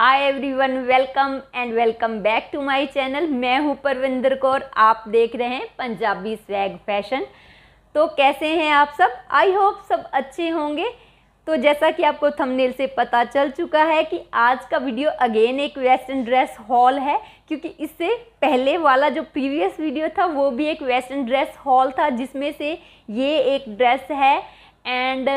hi everyone welcome and welcome back to my channel मैं हूं परविंदर कौर आप देख रहे हैं पंजाबी स्वैग फैशन तो कैसे हैं आप सब आई होप सब अच्छे होंगे तो जैसा कि आपको थंबनेल से पता चल चुका है कि आज का वीडियो अगेन एक वेस्टर्न ड्रेस हॉल है क्योंकि इससे पहले वाला जो प्रीवियस वीडियो था वो भी एक वेस्टर्न ड्रेस हॉल था जिसमें से ये एक ड्रेस है एंड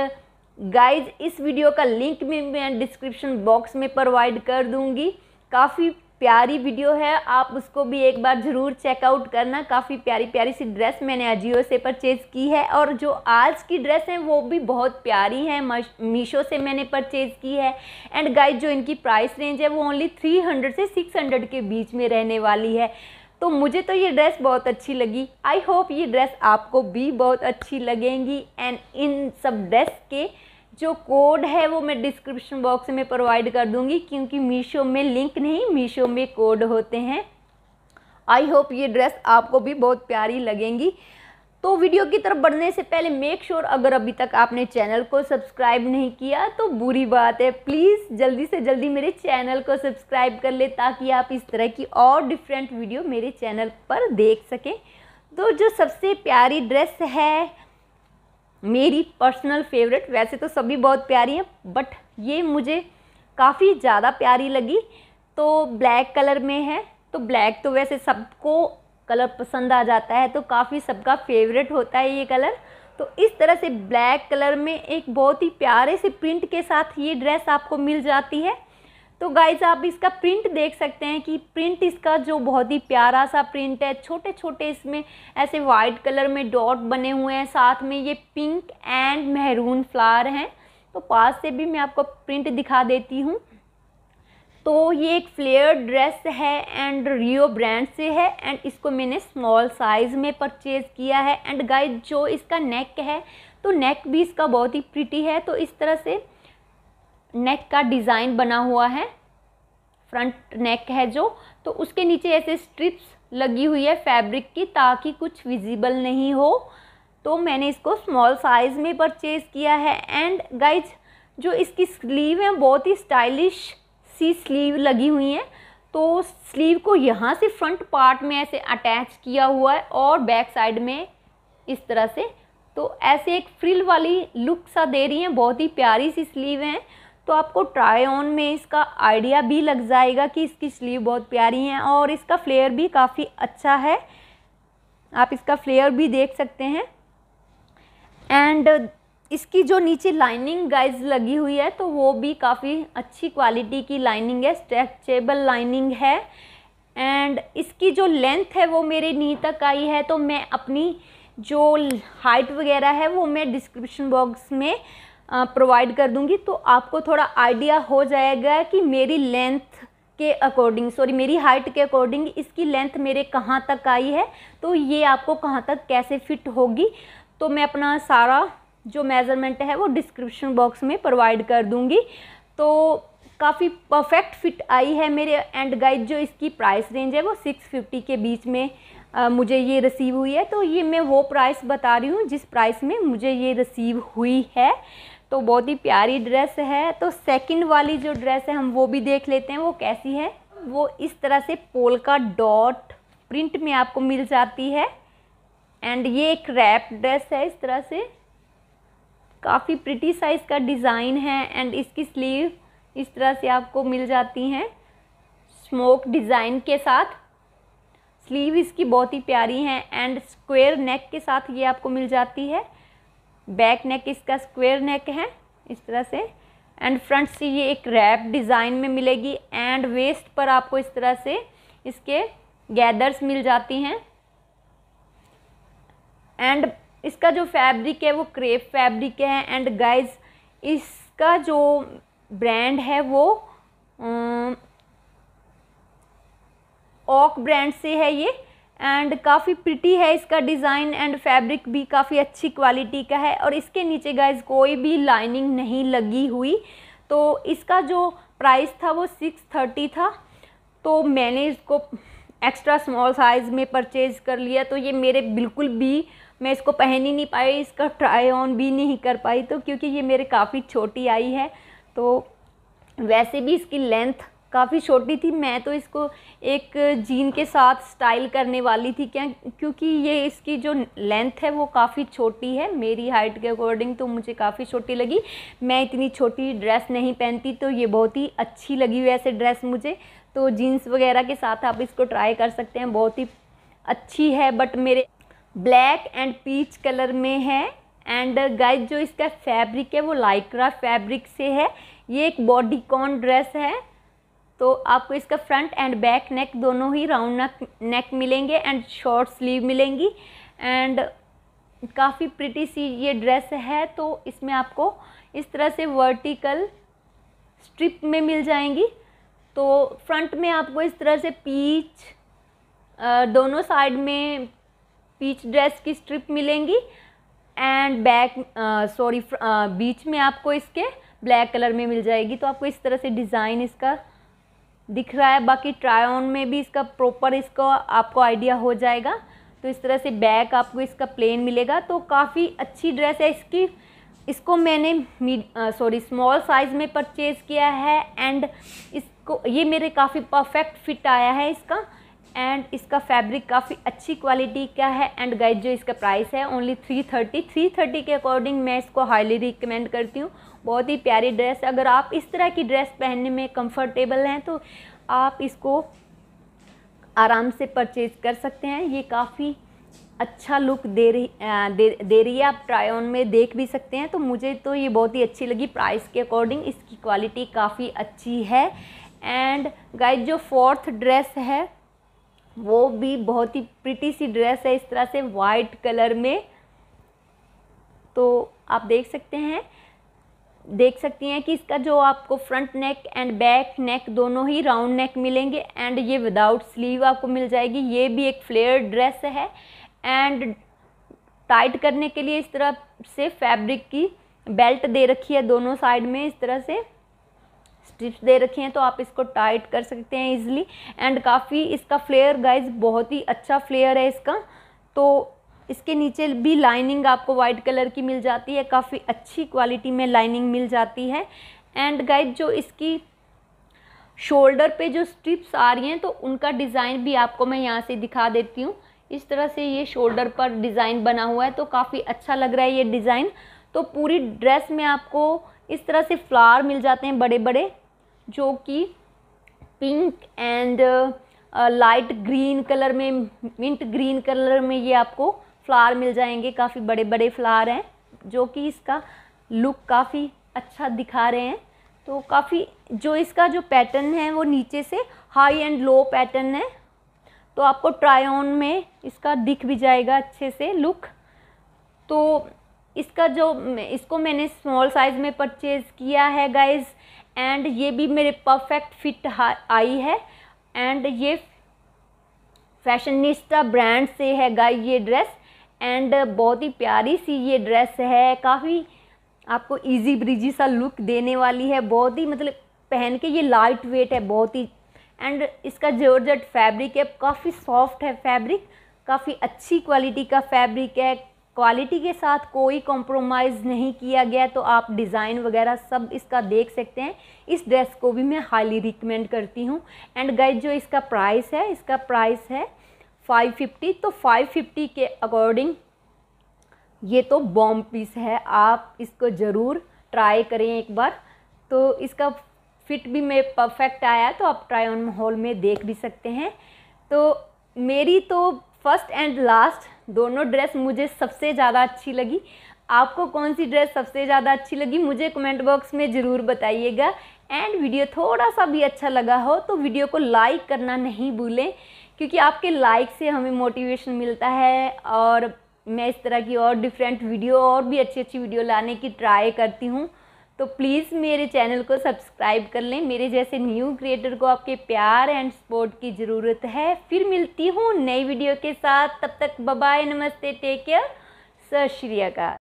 गाइज इस वीडियो का लिंक भी मैं डिस्क्रिप्शन बॉक्स में प्रोवाइड कर दूंगी काफ़ी प्यारी वीडियो है आप उसको भी एक बार ज़रूर चेकआउट करना काफ़ी प्यारी प्यारी सी ड्रेस मैंने अजियो से परचेज़ की है और जो आज की ड्रेस है वो भी बहुत प्यारी है मीशो से मैंने परचेज़ की है एंड गाइज जो इनकी प्राइस रेंज है वो ओनली 300 से 600 के बीच में रहने वाली है तो मुझे तो ये ड्रेस बहुत अच्छी लगी आई होप ये ड्रेस आपको भी बहुत अच्छी लगेंगी एंड इन सब ड्रेस के जो कोड है वो मैं डिस्क्रिप्शन बॉक्स में प्रोवाइड कर दूंगी क्योंकि मीशो में लिंक नहीं मीशो में कोड होते हैं आई होप ये ड्रेस आपको भी बहुत प्यारी लगेंगी तो वीडियो की तरफ बढ़ने से पहले मेक श्योर sure अगर अभी तक आपने चैनल को सब्सक्राइब नहीं किया तो बुरी बात है प्लीज़ जल्दी से जल्दी मेरे चैनल को सब्सक्राइब कर ले ताकि आप इस तरह की और डिफरेंट वीडियो मेरे चैनल पर देख सकें तो जो सबसे प्यारी ड्रेस है मेरी पर्सनल फेवरेट वैसे तो सभी बहुत प्यारी हैं बट ये मुझे काफ़ी ज़्यादा प्यारी लगी तो ब्लैक कलर में है तो ब्लैक तो वैसे सबको कलर पसंद आ जाता है तो काफ़ी सबका फेवरेट होता है ये कलर तो इस तरह से ब्लैक कलर में एक बहुत ही प्यारे से प्रिंट के साथ ये ड्रेस आपको मिल जाती है तो गाइज आप इसका प्रिंट देख सकते हैं कि प्रिंट इसका जो बहुत ही प्यारा सा प्रिंट है छोटे छोटे इसमें ऐसे वाइट कलर में डॉट बने हुए हैं साथ में ये पिंक एंड मेहरून फ्लावर हैं तो पास से भी मैं आपको प्रिंट दिखा देती हूँ तो ये एक फ्लेयर ड्रेस है एंड रियो ब्रांड से है एंड इसको मैंने स्मॉल साइज़ में परचेज़ किया है एंड गाइस जो इसका नेक है तो नेक भी इसका बहुत ही प्रिटी है तो इस तरह से नेक का डिज़ाइन बना हुआ है फ्रंट नेक है जो तो उसके नीचे ऐसे स्ट्रिप्स लगी हुई है फैब्रिक की ताकि कुछ विजिबल नहीं हो तो मैंने इसको स्मॉल साइज़ में परचेज़ किया है एंड गाइज जो इसकी स्लीव है बहुत ही स्टाइलिश सी स्लीव लगी हुई हैं तो स्लीव को यहाँ से फ्रंट पार्ट में ऐसे अटैच किया हुआ है और बैक साइड में इस तरह से तो ऐसे एक फ्रिल वाली लुक सा दे रही हैं बहुत ही प्यारी सी स्लीव हैं तो आपको ट्राई ऑन में इसका आइडिया भी लग जाएगा कि इसकी स्लीव बहुत प्यारी हैं और इसका फ्लेयर भी काफ़ी अच्छा है आप इसका फ्लेयर भी देख सकते हैं एंड इसकी जो नीचे लाइनिंग गाइज लगी हुई है तो वो भी काफ़ी अच्छी क्वालिटी की लाइनिंग है स्ट्रेचेबल लाइनिंग है एंड इसकी जो लेंथ है वो मेरे नी तक आई है तो मैं अपनी जो हाइट वगैरह है वो मैं डिस्क्रिप्शन बॉक्स में प्रोवाइड कर दूंगी तो आपको थोड़ा आइडिया हो जाएगा कि मेरी लेंथ के अकॉर्डिंग सॉरी मेरी हाइट के अकॉर्डिंग इसकी लेंथ मेरे कहाँ तक आई है तो ये आपको कहाँ तक कैसे फिट होगी तो मैं अपना सारा जो मेज़रमेंट है वो डिस्क्रिप्शन बॉक्स में प्रोवाइड कर दूँगी तो काफ़ी परफेक्ट फिट आई है मेरे एंड गाइड जो इसकी प्राइस रेंज है वो सिक्स फिफ्टी के बीच में आ, मुझे ये रिसीव हुई है तो ये मैं वो प्राइस बता रही हूँ जिस प्राइस में मुझे ये रिसीव हुई है तो बहुत ही प्यारी ड्रेस है तो सेकंड वाली जो ड्रेस है हम वो भी देख लेते हैं वो कैसी है वो इस तरह से पोल का डॉट प्रिंट में आपको मिल जाती है एंड ये एक रैप ड्रेस है इस तरह से काफ़ी प्रिटी साइज़ का डिज़ाइन है एंड इसकी स्लीव इस तरह से आपको मिल जाती हैं स्मोक डिज़ाइन के साथ स्लीव इसकी बहुत ही प्यारी है एंड स्क्वेयर नेक के साथ ये आपको मिल जाती है बैक नेक इसका स्क्वेयर नेक है इस तरह से एंड फ्रंट से ये एक रैप डिज़ाइन में मिलेगी एंड वेस्ट पर आपको इस तरह से इसके गैदर्स मिल जाती हैं एंड इसका जो फैब्रिक है वो क्रेप फैब्रिक है एंड गाइज इसका जो ब्रांड है वो ऑक ब्रांड से है ये एंड काफ़ी प्रिटी है इसका डिज़ाइन एंड फैब्रिक भी काफ़ी अच्छी क्वालिटी का है और इसके नीचे गाइस कोई भी लाइनिंग नहीं लगी हुई तो इसका जो प्राइस था वो सिक्स थर्टी था तो मैंने इसको एक्स्ट्रा स्मॉल साइज़ में परचेज़ कर लिया तो ये मेरे बिल्कुल भी मैं इसको पहन ही नहीं पाई इसका ट्राई ऑन भी नहीं कर पाई तो क्योंकि ये मेरे काफ़ी छोटी आई है तो वैसे भी इसकी लेंथ काफ़ी छोटी थी मैं तो इसको एक जीन के साथ स्टाइल करने वाली थी क्या क्योंकि ये इसकी जो लेंथ है वो काफ़ी छोटी है मेरी हाइट के अकॉर्डिंग तो मुझे काफ़ी छोटी लगी मैं इतनी छोटी ड्रेस नहीं पहनती तो ये बहुत ही अच्छी लगी हुई ऐसे ड्रेस मुझे तो जीन्स वगैरह के साथ आप इसको ट्राई कर सकते हैं बहुत ही अच्छी है बट मेरे ब्लैक एंड पीच कलर में है एंड गाइज जो इसका फैब्रिक है वो लाइक्रा फैब्रिक से है ये एक बॉडी कॉन ड्रेस है तो आपको इसका फ्रंट एंड बैक नेक दोनों ही राउंड नेक नेक मिलेंगे एंड शॉर्ट स्लीव मिलेंगी एंड काफ़ी प्रिटी सी ये ड्रेस है तो इसमें आपको इस तरह से वर्टिकल स्ट्रिप में मिल जाएंगी तो फ्रंट में आपको इस तरह से पीच दोनों साइड में पीच ड्रेस की स्ट्रिप मिलेंगी एंड बैक सॉरी बीच में आपको इसके ब्लैक कलर में मिल जाएगी तो आपको इस तरह से डिज़ाइन इसका दिख रहा है बाकी ऑन में भी इसका प्रॉपर इसका आपको आइडिया हो जाएगा तो इस तरह से बैक आपको इसका प्लेन मिलेगा तो काफ़ी अच्छी ड्रेस है इसकी इसको मैंने मीड सॉरी स्मॉल साइज़ में परचेज़ किया है एंड इसको ये मेरे काफ़ी परफेक्ट फिट आया है इसका एंड इसका फैब्रिक काफ़ी अच्छी क्वालिटी का है एंड गाइज जो इसका प्राइस है only three thirty three thirty के अकॉर्डिंग मैं इसको हाईली रिकमेंड करती हूँ बहुत ही प्यारी ड्रेस अगर आप इस तरह की ड्रेस पहनने में कंफर्टेबल हैं तो आप इसको आराम से परचेज कर सकते हैं ये काफ़ी अच्छा लुक दे रही दे, दे रही है आप ट्राई ऑन में देख भी सकते हैं तो मुझे तो ये बहुत ही अच्छी लगी प्राइस के अकॉर्डिंग इसकी क्वालिटी काफ़ी अच्छी है एंड गाइज जो फोर्थ ड्रेस है वो भी बहुत ही प्रिटी सी ड्रेस है इस तरह से वाइट कलर में तो आप देख सकते हैं देख सकती हैं कि इसका जो आपको front neck and back neck दोनों ही राउंड नेक मिलेंगे एंड ये विदाउट स्लीव आपको मिल जाएगी ये भी एक फ्लेयर ड्रेस है एंड टाइट करने के लिए इस तरह से फैब्रिक की बेल्ट दे रखी है दोनों साइड में इस तरह से स्ट्रिप्स दे रखी हैं तो आप इसको टाइट कर सकते हैं ईजिली एंड काफ़ी इसका फ्लेयर गाइज बहुत ही अच्छा फ्लेयर है इसका तो इसके नीचे भी लाइनिंग आपको वाइट कलर की मिल जाती है काफ़ी अच्छी क्वालिटी में लाइनिंग मिल जाती है एंड गाइज जो इसकी शोल्डर पे जो स्ट्रिप्स आ रही हैं तो उनका डिज़ाइन भी आपको मैं यहाँ से दिखा देती हूँ इस तरह से ये शोल्डर पर डिज़ाइन बना हुआ है तो काफ़ी अच्छा लग रहा है ये डिज़ाइन तो पूरी ड्रेस में आपको इस तरह से फ्लावर मिल जाते हैं बड़े बड़े जो कि pink and light green colour में मिंट ग्रीन कलर में ये आपको फ्लावर मिल जाएंगे काफ़ी बड़े बड़े फ्लावर हैं जो कि इसका लुक काफ़ी अच्छा दिखा रहे हैं तो काफ़ी जो इसका जो पैटर्न है वो नीचे से हाई एंड लो पैटर्न है तो आपको ट्राई ऑन में इसका दिख भी जाएगा अच्छे से लुक तो इसका जो इसको मैंने स्मॉल साइज़ में परचेज़ किया है गाइज़ एंड ये भी मेरे परफेक्ट फिट आई है एंड ये फैशनिस्टा ब्रांड से है हैगा ये ड्रेस एंड बहुत ही प्यारी सी ये ड्रेस है काफ़ी आपको इजी ब्रिजी सा लुक देने वाली है बहुत ही मतलब पहन के ये लाइट वेट है बहुत ही एंड इसका जॉर्जेट फैब्रिक है काफ़ी सॉफ्ट है फैब्रिक काफ़ी अच्छी क्वालिटी का फैब्रिक है क्वालिटी के साथ कोई कॉम्प्रोमाइज़ नहीं किया गया तो आप डिज़ाइन वगैरह सब इसका देख सकते हैं इस ड्रेस को भी मैं हाईली रिकमेंड करती हूँ एंड गाइज जो इसका प्राइस है इसका प्राइस है 550 तो 550 के अकॉर्डिंग ये तो बॉम पीस है आप इसको ज़रूर ट्राई करें एक बार तो इसका फिट भी मैं परफेक्ट आया तो आप ट्राई ऑन हॉल में देख भी सकते हैं तो मेरी तो फर्स्ट एंड लास्ट दोनों ड्रेस मुझे सबसे ज़्यादा अच्छी लगी आपको कौन सी ड्रेस सबसे ज़्यादा अच्छी लगी मुझे कमेंट बॉक्स में ज़रूर बताइएगा एंड वीडियो थोड़ा सा भी अच्छा लगा हो तो वीडियो को लाइक करना नहीं भूलें क्योंकि आपके लाइक से हमें मोटिवेशन मिलता है और मैं इस तरह की और डिफरेंट वीडियो और भी अच्छी अच्छी वीडियो लाने की ट्राई करती हूँ तो प्लीज़ मेरे चैनल को सब्सक्राइब कर लें मेरे जैसे न्यू क्रिएटर को आपके प्यार एंड सपोर्ट की ज़रूरत है फिर मिलती हूँ नई वीडियो के साथ तब तक बाय नमस्ते टेक केयर सत श्री अकाल